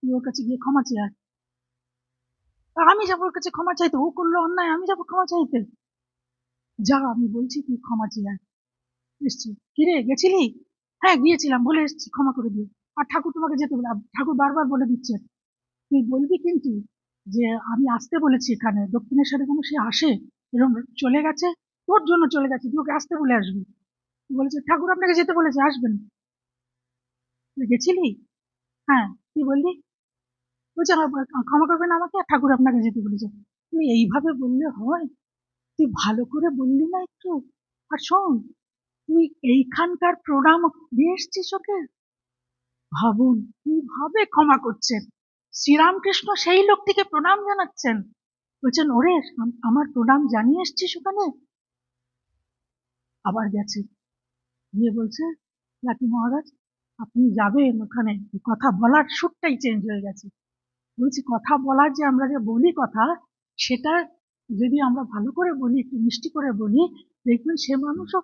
তুই ওর কাছে গিয়ে ক্ষমা চেয়ার আমি যাবো ওর কাছে ক্ষমা চাইতে ও করলো অন্যায় আমি যাবো ক্ষমা চাইতে যা আমি বলছি তুই ক্ষমা চেয়ার এসছি কিরে গেছিলি হ্যাঁ গিয়েছিলাম বলে এসছি ক্ষমা করে দিয়ে আর ঠাকুর তোমাকে যেতে বলে ঠাকুর বারবার বলে দিচ্ছে তুই বলবি কিন্তু যে আমি আসতে বলেছি এখানে দক্ষিণেশ্বরে কোনো সে আসে এরকম চলে গেছে তোর জন্য চলে গেছে তুই ওকে আসতে বলে আসবি বলেছে ঠাকুর আপনাকে যেতে বলেছে আসবেন গেছিলি হ্যাঁ কি বললি বলছে ক্ষমা করবেন আমাকে আর ঠাকুর আপনাকে যেতে বলেছে তুমি এইভাবে বললে হয় তুই ভালো করে বললি না একটু আর শোন তুই এইখানকার প্রণাম দিয়ে এসছিস ওকে ভাবুন কিভাবে ক্ষমা করছেন শ্রীরামকৃষ্ণ সেই লোকটিকে প্রণাম জানাচ্ছেন বলছেন ওরে আমার প্রণাম জানিয়ে এসছিস ওখানে আবার গেছে গিয়ে বলছে লাকি মহারাজ আপনি যাবেন ওখানে কথা বলার সুরটাই চেঞ্জ হয়ে গেছে বলছি কথা বলার যে আমরা যে বলি কথা সেটা যদি আমরা ভালো করে বলি একটু মিষ্টি করে বলি দেখবেন সে মানুষও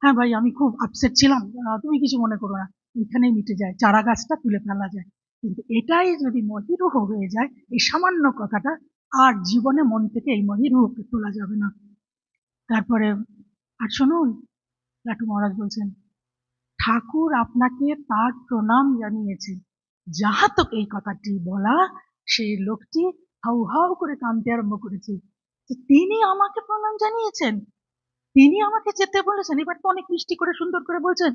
হ্যাঁ ভাই আমি খুব আপসেট ছিলাম তুমি কিছু মনে করো না এখানে মিটে যায় চারা গাছটা তুলে ফেলা যায় কিন্তু এটাই যদি মহিরূহ হয়ে যায় এই সামান্য কথাটা আর জীবনে মন থেকে এই মহিরূহকে তোলা যাবে না তারপরে আর শুনুন লাটু মহারাজ বলছেন ঠাকুর আপনাকে তার প্রণাম জানিয়েছে যাহাতক তো এই কথাটি বলা সেই লোকটি হাউ হাউ করে কাঁদতে আরম্ভ করেছে তিনি আমাকে প্রণাম জানিয়েছেন তিনি আমাকে যেতে বলেছেন এবার তো অনেক মিষ্টি করে সুন্দর করে বলছেন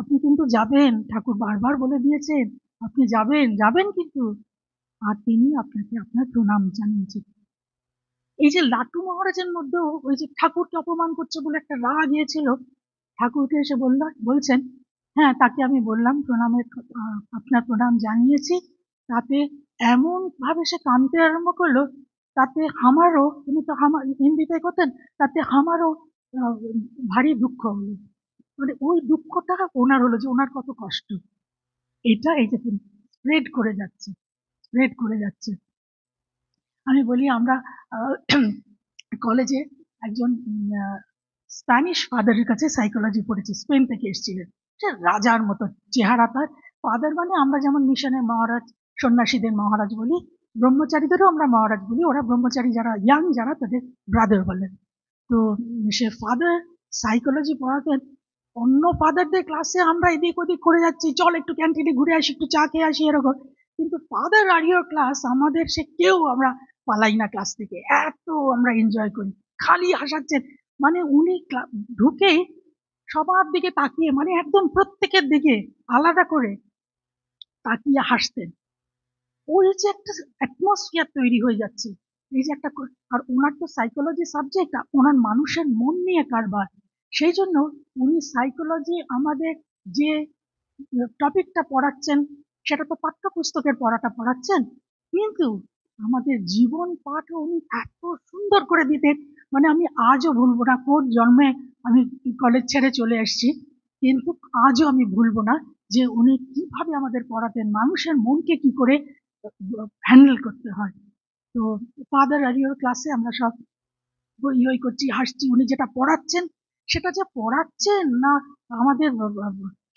আপনি কিন্তু যাবেন ঠাকুর বারবার বলে দিয়েছেন আপনি যাবেন যাবেন কিন্তু আর তিনি আপনাকে আপনার প্রণাম জানিয়েছেন এই যে লাটু মহারাজের মধ্যেও ওই যে ঠাকুরকে অপমান করছে বলে একটা রাগ গিয়েছিল ঠাকুরকে এসে বলল বলছেন হ্যাঁ তাকে আমি বললাম প্রণামের আপনার প্রণাম জানিয়েছি তাতে এমনভাবে সে কানতে আরম্ভ করলো তাতে আমারও উনি তো আমার হিন্দিতে করতেন তাতে আমারও ভারী দুঃখ হলো মানে ওই দুঃখটা ওনার হলো যে ওনার কত কষ্ট এটা এই যে স্প্রেড করে যাচ্ছে স্প্রেড করে যাচ্ছে আমি বলি আমরা কলেজে একজন স্প্যানিশ ফাদারের কাছে সাইকোলজি পড়েছে স্পেন থেকে এসেছিলেন সে রাজার মতো চেহারা তার ফাদার মানে আমরা যেমন মিশনের মহারাজ সন্ন্যাসীদের মহারাজ বলি ব্রহ্মচারীদেরও আমরা মহারাজ বলি ওরা ব্রহ্মচারী যারা ইয়াং যারা তাদের ব্রাদার বলেন তো সে ফাদার সাইকোলজি পড়াতেন অন্য ফাদারদের ক্লাসে আমরা এদিক ওদিক করে যাচ্ছি চল একটু ক্যান্টিনে ঘুরে আসি একটু চা খেয়ে আসি এরকম কিন্তু ফাদার আরিও ক্লাস আমাদের সে কেউ আমরা পালাই না ক্লাস থেকে এত আমরা এনজয় করি খালি হাসাচ্ছেন মানে উনি ঢুকেই সবার দিকে তাকিয়ে মানে একদম প্রত্যেকের দিকে আলাদা করে তাকিয়ে হাসতেন ওই যে একটা অ্যাটমসফিয়ার তৈরি হয়ে যাচ্ছে এই যে একটা আর ওনার তো সাইকোলজি সাবজেক্ট ওনার মানুষের মন নিয়ে কারবার সেই জন্য উনি সাইকোলজি আমাদের যে টপিকটা পড়াচ্ছেন সেটা তো পাঠ্যপুস্তকের পড়াটা পড়াচ্ছেন কিন্তু আমাদের জীবন পাঠও উনি এত সুন্দর করে দিতেন মানে আমি আজও ভুলবো না কোন জন্মে আমি কলেজ ছেড়ে চলে এসেছি কিন্তু আজও আমি ভুলবো না যে উনি কিভাবে আমাদের পড়াতেন মানুষের মনকে কি করে হ্যান্ডেল করতে হয় তো ফাদার আরিওর ক্লাসে আমরা সব ওই ইয়ে ওই করছি হাসছি উনি যেটা পড়াচ্ছেন সেটা যে পড়াচ্ছেন না আমাদের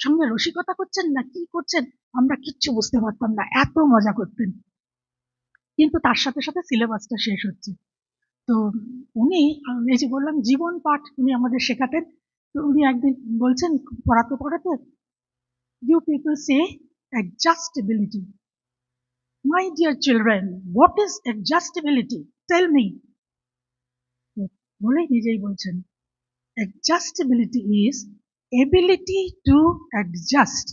সঙ্গে রসিকতা করছেন না কি করছেন আমরা কিচ্ছু বুঝতে পারতাম না এত মজা করতেন কিন্তু তার সাথে সাথে সিলেবাসটা শেষ হচ্ছে তো উনি এই যে বললাম জীবন পাঠ উনি আমাদের শেখাতেন তো উনি একদিন বলছেন পড়াতে পড়াতে you people say adjustability my dear children what is adjustability tell me বলে নিজেই বলছেন adjustability is ability to adjust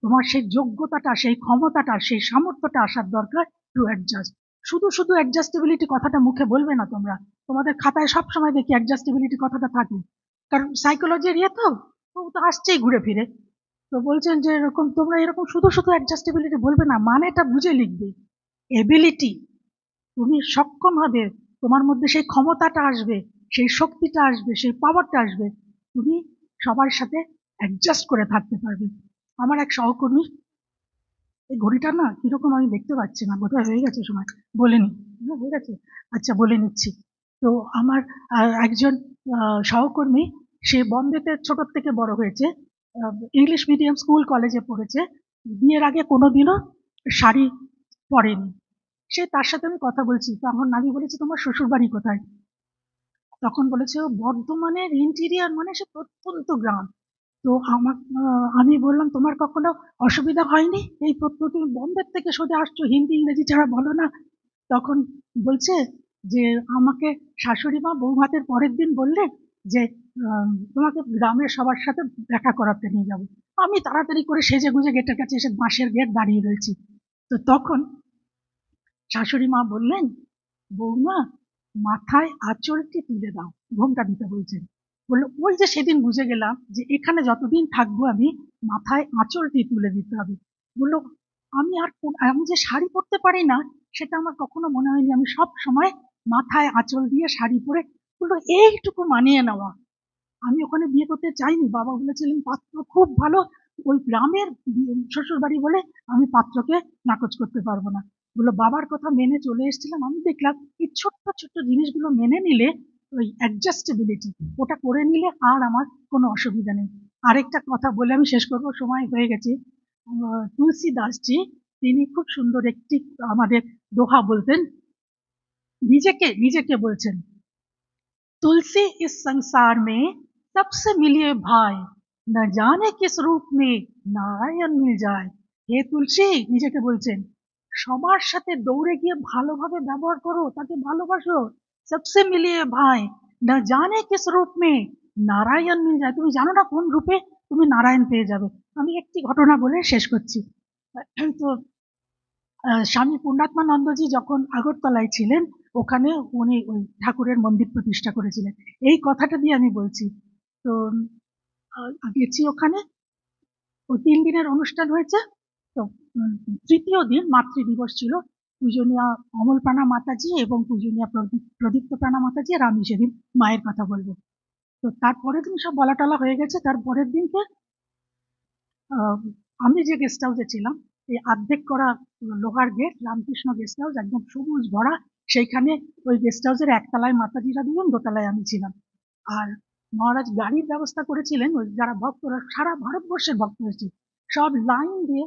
তোমার সেই যোগ্যতাটা সেই ক্ষমতাটা সেই সামর্থ্যটা আসার দরকার টু অ্যাডজাস্ট শুধু শুধু অ্যাডজাস্টেবিলিটি কথাটা মুখে বলবে না তোমরা তোমাদের খাতায় সব সময় দেখি অ্যাডজাস্টেবিলিটি কথাটা থাকে কারণ সাইকোলজির ইয়ে তো ও তো আসছেই ঘুরে ফিরে তো বলছেন যে এরকম তোমরা এরকম শুধু শুধু অ্যাডজাস্টেবিলিটি বলবে না মানেটা বুঝে লিখবে এবিলিটি তুমি সক্ষম হবে তোমার মধ্যে সেই ক্ষমতাটা আসবে সেই শক্তিটা আসবে সেই পাওয়ারটা আসবে তুমি সবার সাথে অ্যাডজাস্ট করে থাকতে পারবে আমার এক সহকর্মী এই ঘড়িটা না কিরকম আমি দেখতে পাচ্ছি না বোধহয় হয়ে গেছে সময় বলে নি হ্যাঁ, হয়ে গেছে আচ্ছা বলে নিচ্ছি তো আমার একজন সহকর্মী সে বম্বেতে ছোটোর থেকে বড় হয়েছে ইংলিশ মিডিয়াম স্কুল কলেজে পড়েছে বিয়ের আগে কোনো দিনও শাড়ি পরেনি সে তার সাথে আমি কথা বলছি তখন নামি বলেছি তোমার শ্বশুরবাড়ি কোথায় তখন বলেছে বর্ধমানের ইন্টিরিয়ার মানে সে প্রত্যন্ত গ্রাম তো আমার আমি বললাম তোমার কখনো অসুবিধা হয়নি এই তুমি বম্বের থেকে সোজা আসছো হিন্দি ইংরেজি ছাড়া বলো না তখন বলছে যে আমাকে শাশুড়ি মা বৌভাতের পরের দিন বললেন যে তোমাকে গ্রামের সবার সাথে দেখা করাতে নিয়ে যাব আমি তাড়াতাড়ি করে সেজে গুজে গেটের কাছে এসে বাঁশের গেট দাঁড়িয়ে রয়েছি তো তখন শাশুড়ি মা বললেন বৌমা মাথায় আঁচলটি তুলে দাও ঘোমটা দিতে বলছেন বললো ওই যে সেদিন বুঝে গেলাম যে এখানে যতদিন থাকবো আমি মাথায় আঁচলটি তুলে দিতে হবে বললো আমি আর আমি যে শাড়ি পরতে পারি না সেটা আমার কখনো মনে হয়নি আমি সব সময় মাথায় আঁচল দিয়ে শাড়ি পরে বললো এইটুকু মানিয়ে নেওয়া আমি ওখানে বিয়ে করতে চাইনি বাবা বলেছিলেন পাত্র খুব ভালো ওই গ্রামের শ্বশুর বাড়ি বলে আমি পাত্রকে নাকচ করতে পারবো না বললো বাবার কথা মেনে চলে এসেছিলাম আমি দেখলাম এই ছোট্ট ছোট্ট জিনিসগুলো মেনে নিলে ওই অ্যাডজাস্টেবিলিটি ওটা করে নিলে আর আমার কোনো অসুবিধা নেই আরেকটা কথা বলে আমি শেষ করব সময় হয়ে গেছে তুলসী দাসজি তিনি খুব সুন্দর একটি আমাদের দোহা বলতেন নিজেকে নিজেকে বলছেন তুলসী ইস সংসার মে সবসে মিলিয়ে ভাই না জানে কিস রূপ মে নারায়ণ মিল যায় হে তুলসী নিজেকে বলছেন সবার সাথে দৌড়ে গিয়ে ভালোভাবে ব্যবহার করো তাকে ভালোবাসো सबसे मिलिए भाई न जाने किस रूप में নারায়ণ মিল যায় তুমি জানো না কোন রূপে তুমি নারায়ণ পেয়ে যাবে আমি একটি ঘটনা বলে শেষ করছি তো স্বামী পূর্ণাত্মানন্দজি যখন আগরতলায় ছিলেন ওখানে উনি ওই ঠাকুরের মন্দির প্রতিষ্ঠা করেছিলেন এই কথাটা দিয়ে আমি বলছি তো গেছি ওখানে ওই তিন দিনের অনুষ্ঠান হয়েছে তো তৃতীয় দিন মাতৃ দিবস ছিল পূজনীয়া অমল প্রাণা মাতাজি এবং পূজনীয়া প্রদীপ্ত প্রাণা মাতাজি আর আমি সেদিন মায়ের কথা বলবো তো তারপরের দিন সব বলা টলা হয়ে গেছে তারপরের দিনকে আমি যে গেস্ট হাউসে ছিলাম এই আর্ধেক করা লোহার গেট রামকৃষ্ণ গেস্ট হাউস একদম সবুজ ভরা সেইখানে ওই গেস্ট হাউসের একতলায় মাতাজিরা দিলেন দোতলায় আমি ছিলাম আর মহারাজ গাড়ির ব্যবস্থা করেছিলেন ওই যারা ভক্তরা সারা ভারতবর্ষের ভক্ত হয়েছে সব লাইন দিয়ে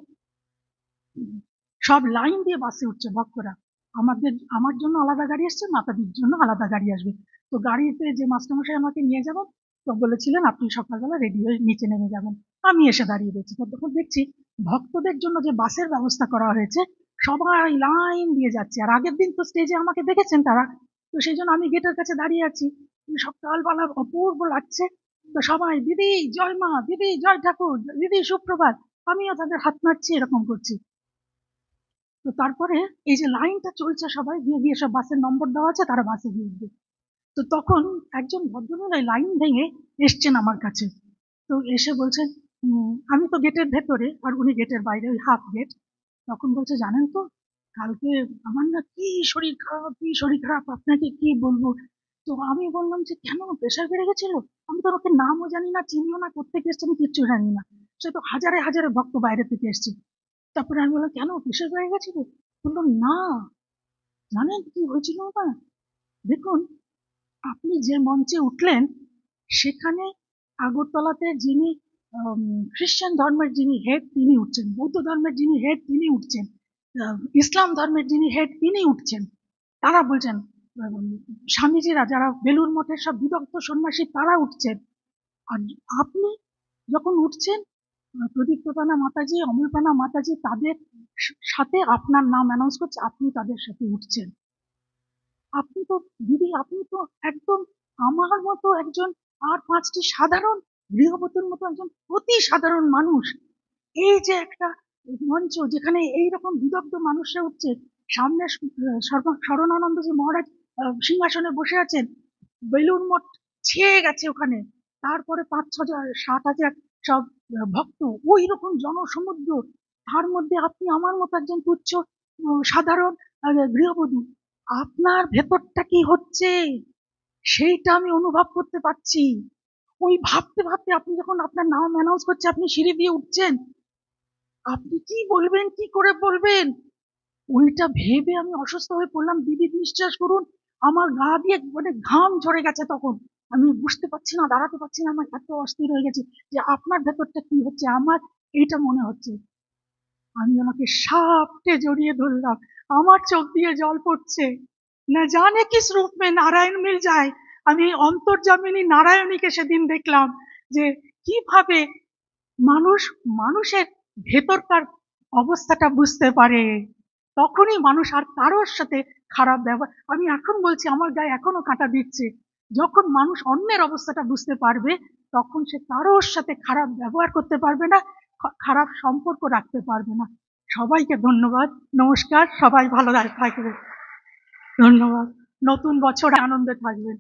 সব লাইন দিয়ে বাসে উঠছে ভক্তরা আমাদের আমার জন্য আলাদা গাড়ি আসছে মাতাদির জন্য আলাদা গাড়ি আসবে তো গাড়িতে যে মাস্টারমশাই আমাকে নিয়ে যাব তো বলেছিলেন আপনি সকালবেলা রেডি হয়ে নিচে নেমে যাবেন আমি এসে দাঁড়িয়ে রয়েছি তখন দেখছি ভক্তদের জন্য যে বাসের ব্যবস্থা করা হয়েছে সবাই লাইন দিয়ে যাচ্ছে আর আগের দিন তো স্টেজে আমাকে দেখেছেন তারা তো সেই জন্য আমি গেটের কাছে দাঁড়িয়ে আছি সকালবেলা অপূর্ব লাগছে তো সবাই দিদি জয় মা দিদি জয় ঠাকুর দিদি সুপ্রভাত আমিও তাদের হাত নাড়ছি এরকম করছি তো তারপরে এই যে লাইনটা চলছে সবাই গিয়ে গিয়ে সব বাসের নম্বর দেওয়া আছে তারা বাসে গিয়ে উঠবে তো তখন একজন ভদ্রমহিলা লাইন ভেঙে এসছেন আমার কাছে তো এসে বলছেন আমি তো গেটের ভেতরে আর উনি গেটের বাইরে ওই হাফ গেট তখন বলছে জানেন তো কালকে আমার না কি শরীর খারাপ কি শরীর খারাপ আপনাকে কি বলবো তো আমি বললাম যে কেন প্রেশার বেড়ে গেছিল আমি তো ওকে নামও জানি না চিনিও না করতে এসছে আমি কিচ্ছু জানি না সে তো হাজারে হাজারে ভক্ত বাইরে থেকে এসছে তারপরে আমি বললাম কেন প্রেশার হয়ে গেছে রে বললো না জানেন কি হয়েছিল বাবা দেখুন আপনি যে মঞ্চে উঠলেন সেখানে আগরতলাতে যিনি খ্রিস্টান ধর্মের যিনি হেড তিনি উঠছেন বৌদ্ধ ধর্মের যিনি হেড তিনি উঠছেন ইসলাম ধর্মের যিনি হেড তিনি উঠছেন তারা বলছেন স্বামীজিরা যারা বেলুর মঠের সব বিদগ্ধ সন্ন্যাসী তারা উঠছেন আর আপনি যখন উঠছেন প্রদীপ্তপানা মাতাজি অমলপানা মাতাজি তাদের সাথে আপনার নাম অ্যানাউন্স করছে আপনি তাদের সাথে উঠছেন আপনি তো দিদি আপনি তো একদম আমার মতো একজন আর পাঁচটি সাধারণ গৃহবতীর মতো একজন অতি সাধারণ মানুষ এই যে একটা মঞ্চ যেখানে এই রকম বিদগ্ধ মানুষরা উঠছে সামনে শরণানন্দ যে মহারাজ সিংহাসনে বসে আছেন বেলুন মঠ ছেয়ে গেছে ওখানে তারপরে পাঁচ ছ হাজার ষাট হাজার সব ভক্ত ওই রকম জনসমুদ্র তার মধ্যে আপনি আমার মতো একজন তুচ্ছ সাধারণ গৃহবধূ আপনার ভেতরটা কি হচ্ছে সেইটা আমি অনুভব করতে পারছি ওই ভাবতে ভাবতে আপনি যখন আপনার নাম অ্যানাউন্স করছে আপনি সিঁড়ি দিয়ে উঠছেন আপনি কি বলবেন কি করে বলবেন ওইটা ভেবে আমি অসুস্থ হয়ে পড়লাম দিদি বিশ্বাস করুন আমার গা দিয়ে মানে ঘাম ঝরে গেছে তখন আমি বুঝতে পারছি না দাঁড়াতে পারছি না আমার এত অস্থির হয়ে গেছে যে আপনার ভেতরটা কি হচ্ছে আমার এটা মনে হচ্ছে আমি ওনাকে সাপটে জড়িয়ে ধরলাম আমার চোখ দিয়ে জল পড়ছে না জানে কি রূপ মে নারায়ণ মিল যায় আমি অন্তর্জামিনী নারায়ণীকে সেদিন দেখলাম যে কিভাবে মানুষ মানুষের ভেতরকার অবস্থাটা বুঝতে পারে তখনই মানুষ আর কারোর সাথে খারাপ ব্যবহার আমি এখন বলছি আমার গায়ে এখনো কাঁটা দিচ্ছে যখন মানুষ অন্যের অবস্থাটা বুঝতে পারবে তখন সে কারোর সাথে খারাপ ব্যবহার করতে পারবে না খারাপ সম্পর্ক রাখতে পারবে না সবাইকে ধন্যবাদ নমস্কার সবাই ভালো থাকবে ধন্যবাদ নতুন বছর আনন্দে থাকবেন